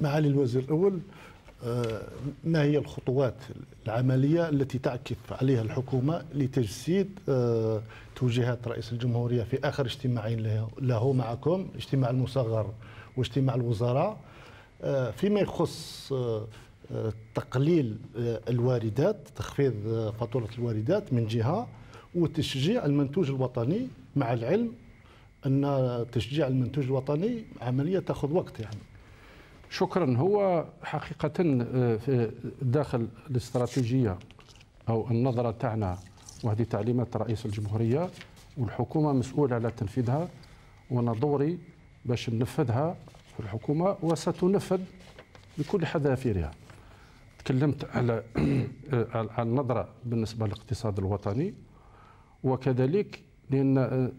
معالي الوزير الأول آه، ما هي الخطوات العملية التي تعكف عليها الحكومة لتجسيد آه، توجيهات رئيس الجمهورية في آخر اجتماعين له معكم اجتماع المصغر واجتماع الوزراء آه، فيما يخص تقليل الواردات تخفيض فاتورة الواردات من جهة وتشجيع المنتوج الوطني مع العلم أن تشجيع المنتوج الوطني عملية تأخذ وقت يعني شكرا هو حقيقة آه، داخل الاستراتيجية أو النظرة تاعنا وهذه تعليمات رئيس الجمهورية والحكومة مسؤولة على تنفيذها وأنا دوري باش ننفذها في الحكومة وستنفذ بكل حذافيرها تكلمت على آه، على النظرة بالنسبة للاقتصاد الوطني وكذلك لأن آه،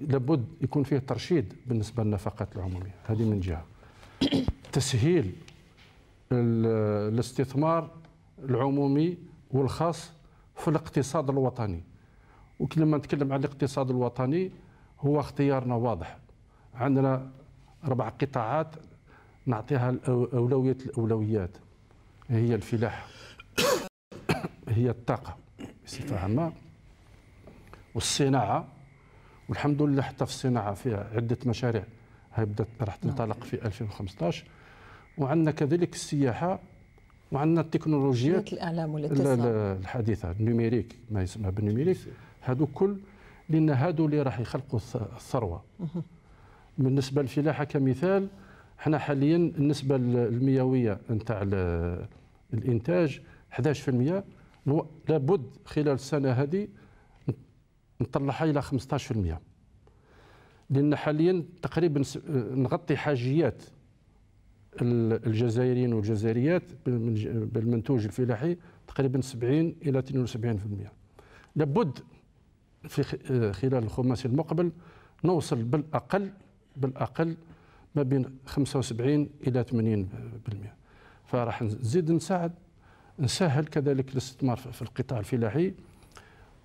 لابد يكون فيه ترشيد بالنسبة للنفقات العمومية هذه من جهة تسهيل الاستثمار العمومي والخاص في الاقتصاد الوطني وكلما نتكلم عن الاقتصاد الوطني هو اختيارنا واضح عندنا اربع قطاعات نعطيها اولويه الاولويات هي الفلاحه هي الطاقه بصفه عامه والصناعه والحمد لله حتى في الصناعه فيها عده مشاريع هي بدات راح تنطلق نعم. في 2015 وعندنا كذلك السياحه وعندنا التكنولوجيات الاعلام والاتصال الحديثه النوميريك ما يسمى بالنوميريك هادو كل لان هادو اللي راح يخلقوا الثروه بالنسبه للفلاحه كمثال احنا حاليا النسبه المئويه نتاع الانتاج 11% لابد خلال السنه هذه نطلعها الى 15% لان حاليا تقريبا نغطي حاجيات الجزائريين والجزائريات بالمنتوج الفلاحي تقريبا 70 الى 72% لابد في آه، خلال الخماسي المقبل نوصل بالاقل بالاقل ما بين 75 الى 80% فراح نزيد نساعد نسهل كذلك الاستثمار في القطاع الفلاحي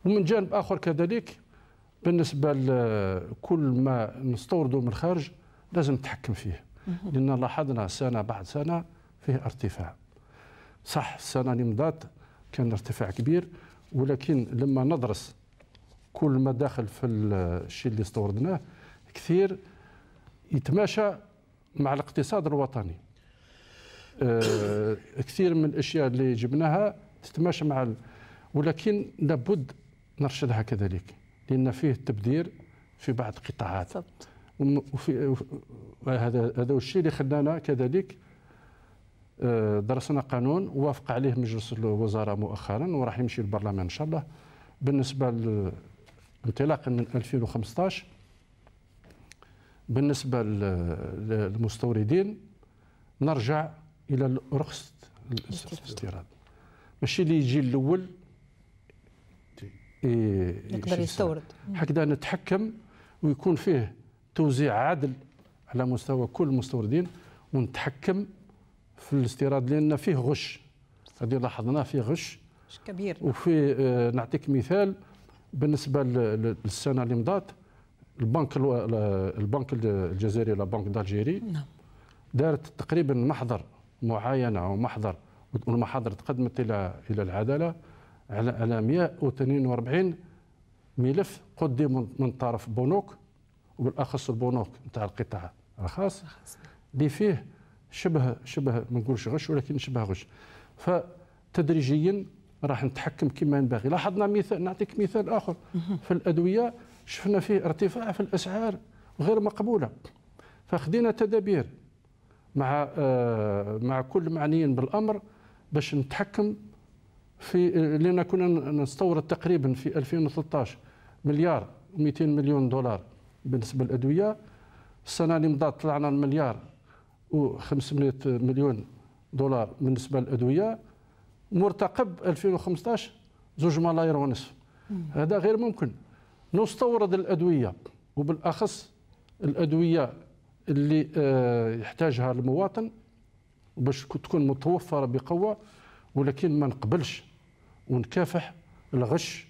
ومن جانب اخر كذلك بالنسبه لكل ما نستورده من الخارج لازم نتحكم فيه لأن لاحظنا سنة بعد سنة فيه ارتفاع صح السنة اللي مضات كان ارتفاع كبير ولكن لما ندرس كل ما داخل في الشيء اللي استوردناه كثير يتماشى مع الاقتصاد الوطني آه كثير من الاشياء اللي جبناها تتماشى مع ال... ولكن لابد نرشدها كذلك لان فيه تبذير في بعض القطاعات وفي هذا هذا الشيء اللي خلانا كذلك آه، درسنا قانون وافق عليه مجلس الوزراء مؤخرا وراح يمشي للبرلمان ان شاء الله بالنسبه انطلاقا من 2015 بالنسبه للمستوردين نرجع الى رخصه الاستيراد ماشي اللي يجي الاول إيه، يقدر يستورد هكذا نتحكم ويكون فيه توزيع عادل على مستوى كل المستوردين ونتحكم في الاستيراد لان فيه غش هذه لاحظناه فيه غش كبير وفي آه، نعطيك مثال بالنسبه للسنه اللي مضات البنك البنك الجزائري لا بنك دالجيري نعم دارت تقريبا محضر معاينه او محضر والمحاضر تقدمت الى الى العداله على 142 ملف قدم من طرف بنوك وبالاخص البنوك نتاع القطاع الخاص اللي فيه شبه شبه ما نقولش غش ولكن شبه غش فتدريجيا راح نتحكم كما ينبغي لاحظنا مثال نعطيك مثال اخر في الادويه شفنا فيه ارتفاع في الاسعار غير مقبوله فخدينا تدابير مع آه مع كل معنيين بالامر باش نتحكم في لان كنا نستورد تقريبا في 2013 مليار و200 مليون دولار بالنسبه للادويه السنه اللي مضات طلعنا المليار و500 مليون دولار بالنسبه للادويه مرتقب 2015 زوج ملايير ونصف هذا غير ممكن نستورد الادويه وبالاخص الادويه اللي آه، يحتاجها المواطن باش تكون متوفره بقوه ولكن ما نقبلش ونكافح الغش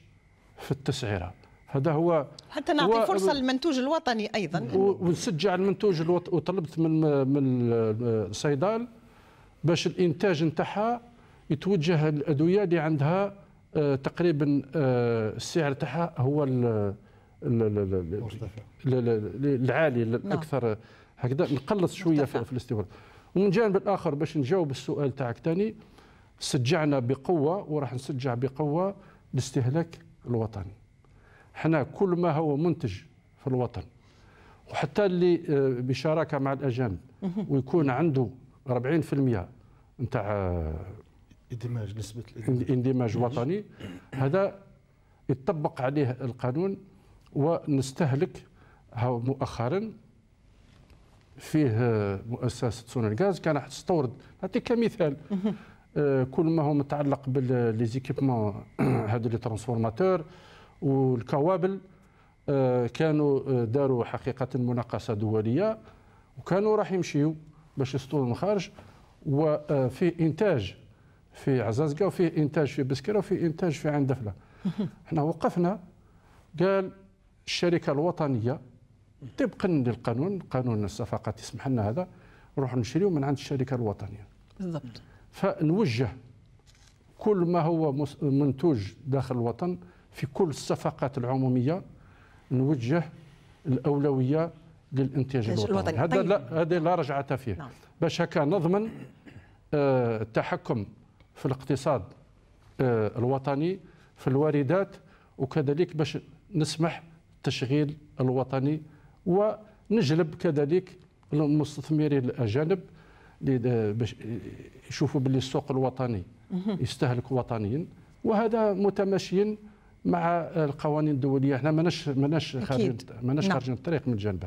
في التسعيره هذا هو حتى نعطي فرصه للمنتوج الوطني ايضا ونسجع المنتوج الوطني وطلبت من من الصيدال باش الانتاج نتاعها يتوجه الادويه اللي عندها آه، تقريبا آه، السعر تاعها هو العالي الاكثر هكذا نقلص شويه في الاستيراد ومن جانب الاخر باش نجاوب السؤال تاعك ثاني سجعنا بقوه وراح نسجع بقوه الاستهلاك الوطني حنا كل ما هو منتج في الوطن وحتى اللي آه، بشراكه مع الاجانب ويكون عنده 40% نتاع آه، اندماج نسبه الاندماج اندماج وطني هذا يطبق عليه القانون ونستهلك مؤخرا فيه آه، مؤسسه الغاز كانت تستورد نعطيك كمثال كل ما هو متعلق بالليزيكيبمون هذو لي ترانسفورماتور والكوابل آه، كانوا آه، داروا حقيقة مناقصة دولية وكانوا راح يمشيوا باش يسطوا المخارج وفي آه، إنتاج في عزازقة وفي إنتاج في بسكرة وفي إنتاج في عين دفلة احنا وقفنا قال الشركة الوطنية طبقا للقانون قانون الصفقات يسمح لنا هذا نروح نشريو من عند الشركة الوطنية بالضبط فنوجه كل ما هو منتوج داخل الوطن في كل الصفقات العموميه نوجه الاولويه للانتاج الوطني الوطني. هذا طيب. لا هذا لا رجعه فيه نعم. باش هكا نضمن آه، التحكم في الاقتصاد آه، الوطني في الواردات وكذلك باش نسمح التشغيل الوطني ونجلب كذلك المستثمرين الاجانب آه، باش يشوفوا باللي السوق الوطني يستهلك وطنيا وهذا متماشيا مع القوانين الدوليه احنا ماناش ماناش خارجين ماناش نعم. خارجين الطريق من جانبها